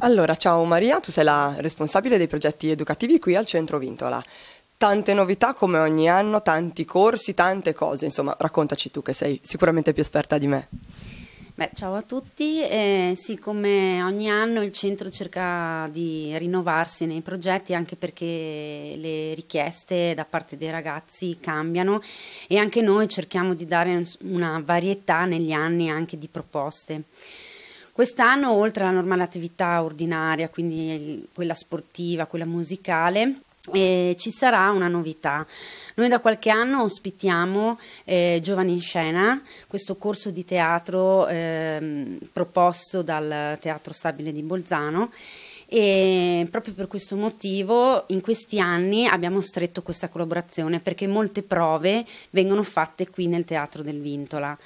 Allora, ciao Maria, tu sei la responsabile dei progetti educativi qui al Centro Vintola. Tante novità come ogni anno, tanti corsi, tante cose, insomma, raccontaci tu che sei sicuramente più esperta di me. Beh, ciao a tutti, eh, sì, come ogni anno il centro cerca di rinnovarsi nei progetti anche perché le richieste da parte dei ragazzi cambiano e anche noi cerchiamo di dare una varietà negli anni anche di proposte. Quest'anno, oltre alla normale attività ordinaria, quindi quella sportiva, quella musicale, eh, ci sarà una novità. Noi da qualche anno ospitiamo eh, Giovani in Scena, questo corso di teatro eh, proposto dal Teatro Stabile di Bolzano e proprio per questo motivo in questi anni abbiamo stretto questa collaborazione perché molte prove vengono fatte qui nel Teatro del Vintola.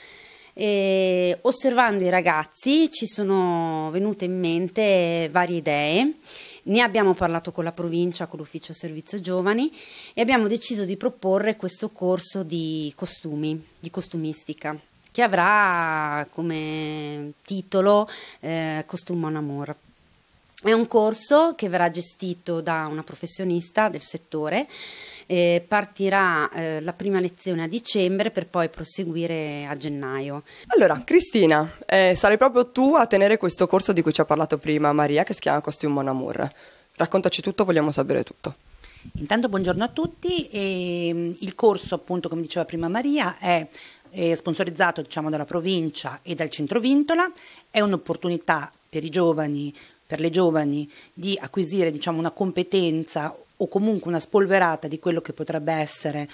E osservando i ragazzi ci sono venute in mente varie idee, ne abbiamo parlato con la provincia, con l'ufficio servizio giovani e abbiamo deciso di proporre questo corso di costumi, di costumistica che avrà come titolo eh, Costuma un amore. È un corso che verrà gestito da una professionista del settore, eh, partirà eh, la prima lezione a dicembre per poi proseguire a gennaio. Allora, Cristina, eh, sarai proprio tu a tenere questo corso di cui ci ha parlato prima Maria, che si chiama Costume Mon Amour. Raccontaci tutto, vogliamo sapere tutto. Intanto buongiorno a tutti, e, ehm, il corso appunto come diceva prima Maria è eh, sponsorizzato diciamo, dalla provincia e dal centro Vintola, è un'opportunità per i giovani per le giovani di acquisire diciamo, una competenza o comunque una spolverata di quello che potrebbe essere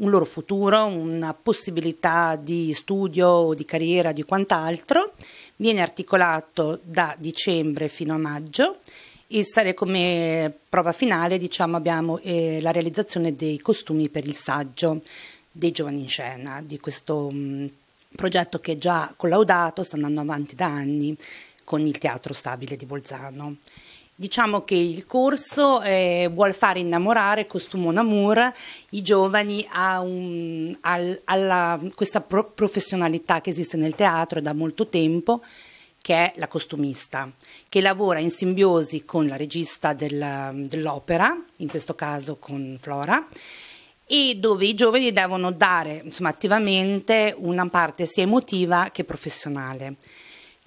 un loro futuro, una possibilità di studio, di carriera, di quant'altro. Viene articolato da dicembre fino a maggio e sare come prova finale diciamo, abbiamo eh, la realizzazione dei costumi per il saggio dei giovani in scena, di questo mh, mm, progetto che è già collaudato, sta andando avanti da anni con il Teatro Stabile di Bolzano. Diciamo che il corso eh, vuole fare innamorare Costumo Namur i giovani a, un, al, alla, questa pro professionalità che esiste nel teatro da molto tempo, che è la costumista, che lavora in simbiosi con la regista del, dell'opera, in questo caso con Flora, e dove i giovani devono dare insomma, attivamente una parte sia emotiva che professionale.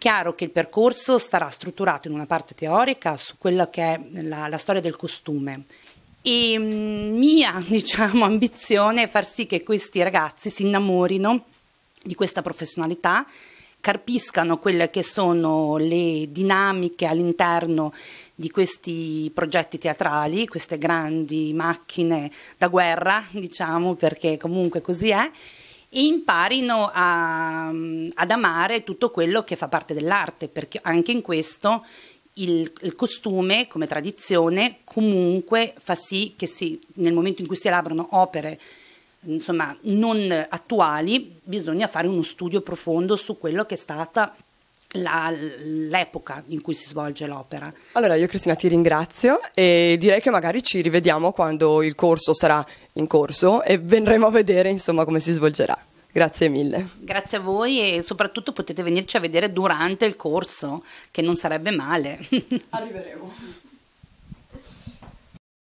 Chiaro che il percorso sarà strutturato in una parte teorica su quella che è la, la storia del costume, e mm, mia diciamo, ambizione è far sì che questi ragazzi si innamorino di questa professionalità, carpiscano quelle che sono le dinamiche all'interno di questi progetti teatrali, queste grandi macchine da guerra, diciamo, perché comunque così è, imparino a, ad amare tutto quello che fa parte dell'arte, perché anche in questo il, il, costume come tradizione comunque fa sì che si, nel momento in cui si elaborano opere insomma, non attuali bisogna fare uno studio profondo su quello che è stata la, l'epoca in cui si svolge l'opera. Allora io Cristina ti ringrazio e direi che magari ci rivediamo quando il corso sarà in corso e verremo a vedere insomma come si svolgerà. Grazie mille. Grazie a voi e soprattutto potete venirci a vedere durante il corso, che non sarebbe male. Arriveremo.